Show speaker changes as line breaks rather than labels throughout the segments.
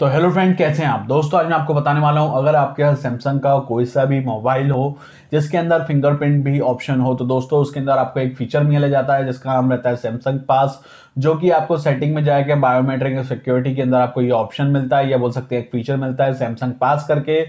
तो hello friend कैसे हैं आप दोस्तों आज मैं आपको बताने वाला हूं अगर आपके यहाँ सैमसंग का कोई सा भी मोबाइल हो जिसके अंदर फिंगरप्रिंट भी ऑप्शन हो तो दोस्तों उसके अंदर आपको एक फीचर मिला जाता है जिसका नाम रहता है सैमसंग पास जो कि आपको सेटिंग में जाकर बायोमेट्रिक सिक्योरिटी के अंदर आपको ये ऑप्शन मिलता है या बोल सकते हैं एक फीचर मिलता है सैमसंग पास करके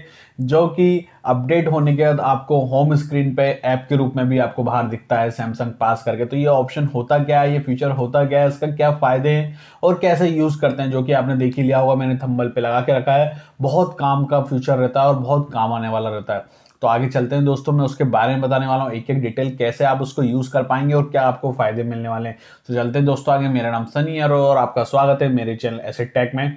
जो कि अपडेट होने के बाद आपको होम स्क्रीन पे ऐप के रूप में भी आपको बाहर दिखता है सैमसंग पास करके तो ये ऑप्शन होता क्या है ये फीचर होता क्या है इसका क्या फ़ायदे हैं और कैसे यूज़ करते हैं जो कि आपने देख ही लिया होगा मैंने थंबल पे लगा के रखा है बहुत काम का फ्यूचर रहता है और बहुत काम आने वाला रहता है तो आगे चलते हैं दोस्तों मैं उसके बारे में बताने वाला हूँ एक एक डिटेल कैसे आप उसको यूज़ कर पाएंगे और क्या आपको फ़ायदे मिलने वाले हैं तो चलते हैं दोस्तों आगे मेरा नाम सनी है और आपका स्वागत है मेरे चैनल एसेट टैक में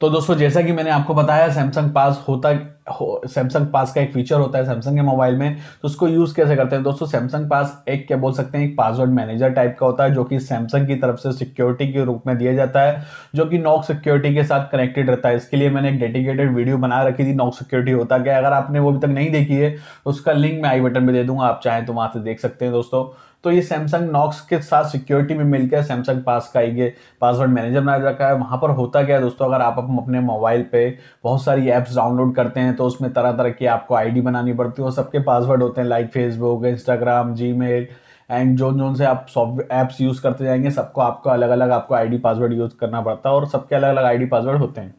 तो दोस्तों जैसा कि मैंने आपको बताया सैमसंग पास होता सैमसंग पास का एक फीचर होता है सैमसंग के मोबाइल में तो उसको यूज़ कैसे करते हैं दोस्तों सैमसंग पास एक क्या बोल सकते हैं एक पासवर्ड मैनेजर टाइप का होता है जो कि सैमसंग की तरफ से सिक्योरिटी के रूप में दिया जाता है जो कि नॉक सिक्योरिटी के साथ कनेक्टेड रहता है इसके लिए मैंने एक डेडिकेटेड वीडियो बना रखी थी नॉक सिक्योरिटी होता क्या अगर आपने वो अभी तक नहीं देखी है तो उसका लिंक मैं आई बटन में दे दूंगा आप चाहें तो वहाँ से देख सकते हैं दोस्तों तो ये सैमसंग नॉक्स के साथ सिक्योरिटी में मिलकर सैमसंग पास का ये पासवर्ड मैनेजर बनाया रखा है वहाँ पर होता क्या है दोस्तों अगर आप अपने मोबाइल पे बहुत सारी ऐप्स डाउनलोड करते हैं तो तो उसमें तरह तरह की आपको आईडी बनानी पड़ती है और सबके पासवर्ड होते हैं लाइक फेसबुक इंस्टाग्राम जी एंड जो जो से आप सॉफ्टवेयर ऐप्स यूज़ करते जाएंगे सबको आपको अलग अलग आपको आईडी पासवर्ड यूज़ करना पड़ता है और सबके अलग अलग आईडी पासवर्ड होते हैं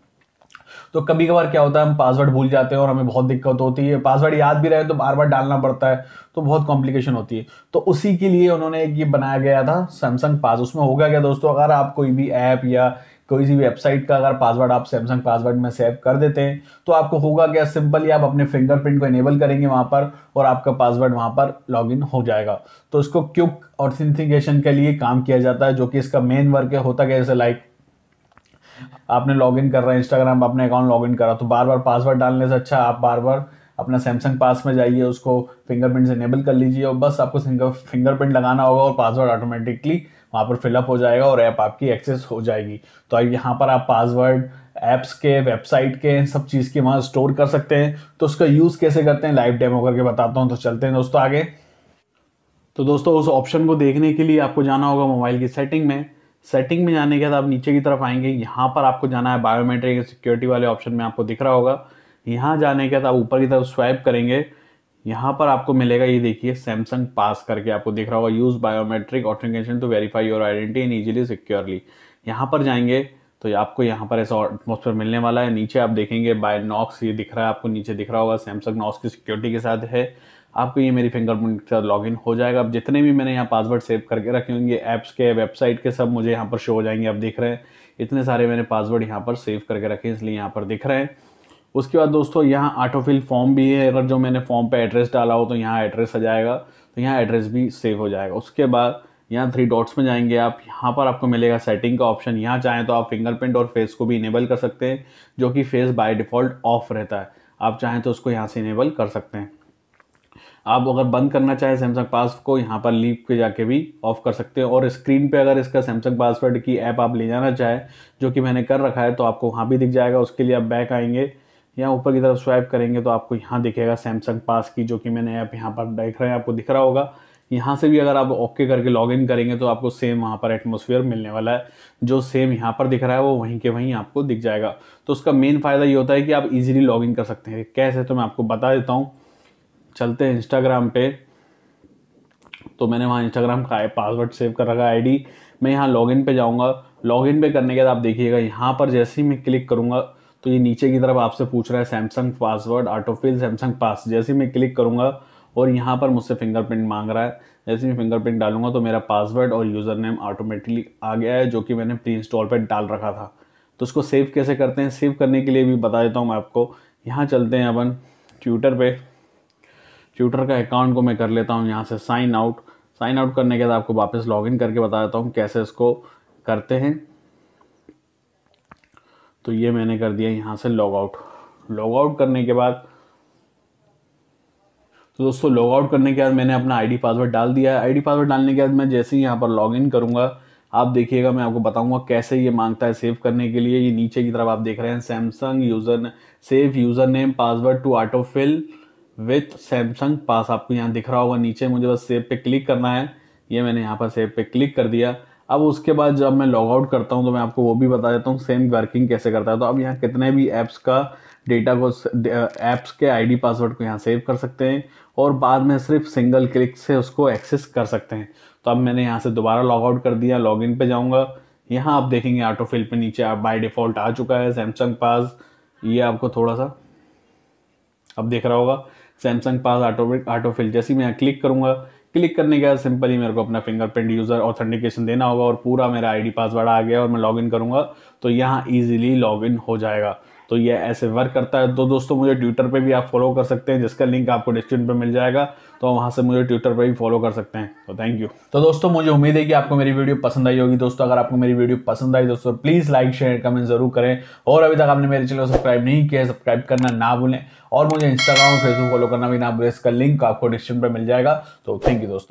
तो कभी कभार क्या होता है हम पासवर्ड भूल जाते हैं और हमें बहुत दिक्कत होती है पासवर्ड याद भी रहे तो बार बार डालना पड़ता है तो बहुत कॉम्प्लिकेशन होती है तो उसी के लिए उन्होंने एक ये बनाया गया था सैमसंग पास उसमें होगा क्या दोस्तों अगर आप कोई भी ऐप या कोई सी वेबसाइट का अगर पासवर्ड आप सैमसंग पासवर्ड में सेव कर देते हैं तो आपको होगा क्या सिंपल आप अपने फिंगरप्रिंट को इनेबल करेंगे वहाँ पर और आपका पासवर्ड वहाँ पर लॉगिन हो जाएगा तो इसको क्यूक ऑथेंटिकेशन के लिए काम किया जाता है जो कि इसका मेन वर्क है होता क्या जैसे लाइक आपने लॉगिन कर रहा है इंस्टाग्राम अपने अकाउंट लॉगिन करा तो बार बार पासवर्ड डालने से अच्छा आप बार बार अपना सैमसंग पास में जाइए उसको फिंगरप्रिंट से इनेबल कर लीजिए और बस आपको फिंगरप्रिंट लगाना होगा और पासवर्ड ऑटोमेटिकली वहाँ पर फिलअप हो जाएगा और ऐप आपकी एक्सेस हो जाएगी तो यहाँ पर आप पासवर्ड ऐप्स के वेबसाइट के सब चीज़ के वहाँ स्टोर कर सकते हैं तो उसका यूज़ कैसे करते हैं लाइव डेमो करके बताता हूँ तो चलते हैं दोस्तों आगे तो दोस्तों उस ऑप्शन को देखने के लिए आपको जाना होगा मोबाइल की सेटिंग में सेटिंग में जाने के बाद आप नीचे की तरफ आएंगे यहाँ पर आपको जाना है बायोमेट्रिक सिक्योरिटी वाले ऑप्शन में आपको दिख रहा होगा यहाँ जाने के बाद आप ऊपर की तरफ स्वाइप करेंगे यहाँ पर आपको मिलेगा ये देखिए सैमसंग पास करके आपको दिख रहा होगा use biometric authentication to verify your identity in easily securely यहाँ पर जाएंगे तो आपको यहाँ पर ऐसा एटमोस्फेयर मिलने वाला है नीचे आप देखेंगे बाय नॉक्स ये दिख रहा है आपको नीचे दिख रहा होगा सैमसंग नॉक्स की सिक्योरिटी के साथ है आपको ये मेरी फिंगरप्रिंट के साथ लॉगिन हो जाएगा अब जितने भी मैंने यहाँ पासवर्ड सेव करके रखे होंगे ऐप्स के वेबसाइट के सब मुझे यहाँ पर शो हो जाएंगे आप देख रहे हैं इतने सारे मैंने पासवर्ड यहाँ पर सेव करके रखे हैं इसलिए यहाँ पर दिख रहे हैं उसके बाद दोस्तों यहाँ ऑटोफिल फॉर्म भी है अगर जो मैंने फॉर्म पे एड्रेस डाला हो तो यहाँ एड्रेस आ जाएगा तो यहाँ एड्रेस भी सेव हो जाएगा उसके बाद यहाँ थ्री डॉट्स में जाएंगे आप यहाँ पर आपको मिलेगा सेटिंग का ऑप्शन यहाँ चाहें तो आप फिंगरप्रिंट और फेस को भी इनेबल कर सकते हैं जो कि फेस बाय डिफ़ॉल्ट ऑफ रहता है आप चाहें तो उसको यहाँ से इनेबल कर सकते हैं आप अगर बंद करना चाहें सैमसंग पास को यहाँ पर लीप पे जाके भी ऑफ कर सकते हैं और स्क्रीन पे अगर इसका सैमसंग पासवर्ड की ऐप आप ले जाना चाहें जो कि मैंने कर रखा है तो आपको वहाँ भी दिख जाएगा उसके लिए आप बैक आएंगे यहाँ ऊपर की तरफ स्वाइप करेंगे तो आपको यहाँ दिखेगा सैमसंग पास की जो कि मैंने ऐप यहाँ पर देख रहे हैं आपको दिख रहा होगा यहाँ से भी अगर आप ओके करके लॉगिन करेंगे तो आपको सेम वहाँ पर एटमोसफियर मिलने वाला है जो सेम यहाँ पर दिख रहा है वो वहीं के वहीं आपको दिख जाएगा तो उसका मेन फ़ायदा ये होता है कि आप इजीली लॉगिन कर सकते हैं कैसे तो मैं आपको बता देता हूँ चलते हैं इंस्टाग्राम पे तो मैंने वहाँ इंस्टाग्राम का पासवर्ड सेव कर रखा आईडी मैं यहाँ लॉगिन पे जाऊँगा लॉगिन पे करने के बाद आप देखिएगा यहाँ पर जैसे ही मैं क्लिक करूँगा तो ये नीचे की तरफ आपसे पूछ रहा है Samsung password autofill Samsung pass जैसे मैं क्लिक करूँगा और यहाँ पर मुझसे फिंगरप्रिंट मांग रहा है जैसे मैं फिंगरप्रिंट डालूंगा तो मेरा पासवर्ड और यूज़र नेम ऑटोमेटिकली आ गया है जो कि मैंने प्री इंस्टॉल पर डाल रखा था तो उसको सेव कैसे करते हैं सेव करने के लिए भी बता देता हूँ मैं आपको यहाँ चलते हैं अपन ट्विटर पे ट्विटर का अकाउंट को मैं कर लेता हूँ यहाँ से साइन आउट साइन आउट करने के बाद आपको वापस लॉगिन करके बता देता हूँ कैसे इसको करते हैं तो ये मैंने कर दिया यहाँ से लॉग आउट लॉग आउट करने के बाद तो दोस्तों लॉग आउट करने के बाद मैंने अपना आईडी पासवर्ड डाल दिया है आईडी पासवर्ड डालने के बाद मैं जैसे ही यहाँ पर लॉग इन करूँगा आप देखिएगा मैं आपको बताऊंगा कैसे ये मांगता है सेव करने के लिए ये नीचे की तरफ आप देख रहे हैं Samsung user save user name password to autofill with Samsung pass आपको यहाँ दिख रहा होगा नीचे मुझे बस सेव पे क्लिक करना है ये मैंने यहाँ पर सेव पे क्लिक कर दिया अब उसके बाद जब मैं लॉग आउट करता हूँ तो मैं आपको वो भी बता देता हूँ सेम वर्किंग कैसे करता है तो अब यहाँ कितने भी ऐप्स का डेटा को ऐप्स के आईडी पासवर्ड को यहाँ सेव कर सकते हैं और बाद में सिर्फ सिंगल क्लिक से उसको एक्सेस कर सकते हैं तो अब मैंने यहाँ से दोबारा लॉग आउट कर दिया लॉग इन पर जाऊँगा यहाँ आप देखेंगे ऑटो फिल पर नीचे आप बाई डिफ़ॉल्ट आ चुका है सैमसंग पास ये आपको थोड़ा सा अब देख रहा होगा सैमसंग पास ऑटो फिल जैसे मैं यहाँ क्लिक करूँगा क्लिक करने के बाद सिंपली मेरे को अपना फिंगरप्रिंट यूज़र ऑथेंटिकेशन देना होगा और पूरा मेरा आईडी पासवर्ड आ गया और मैं लॉगिन करूंगा तो यहाँ ईजिली लॉगिन हो जाएगा तो ये ऐसे वर्क करता है तो दोस्तों मुझे ट्विटर पे भी आप फॉलो कर सकते हैं जिसका लिंक आपको डिस्क्रिप्शन पे मिल जाएगा तो वहाँ से मुझे ट्विटर पे भी फॉलो कर सकते हैं तो थैंक यू तो दोस्तों मुझे उम्मीद है कि आपको मेरी वीडियो पसंद आई होगी दोस्तों अगर आपको मेरी वीडियो पसंद आई दोस्तों प्लीज़ लाइक शेयर कमेंट जरूर करें और अभी तक आपने मेरे चैनल को सब्सक्राइब नहीं किया सब्सक्राइब करना ना भूलें और मुझे इंस्टाग्राम और फेसबुक फॉलो करना भी ना भूलें इसका लिंक आपको डिस्क्रिप्शन पर मिल जाएगा तो थैंक यू दोस्तों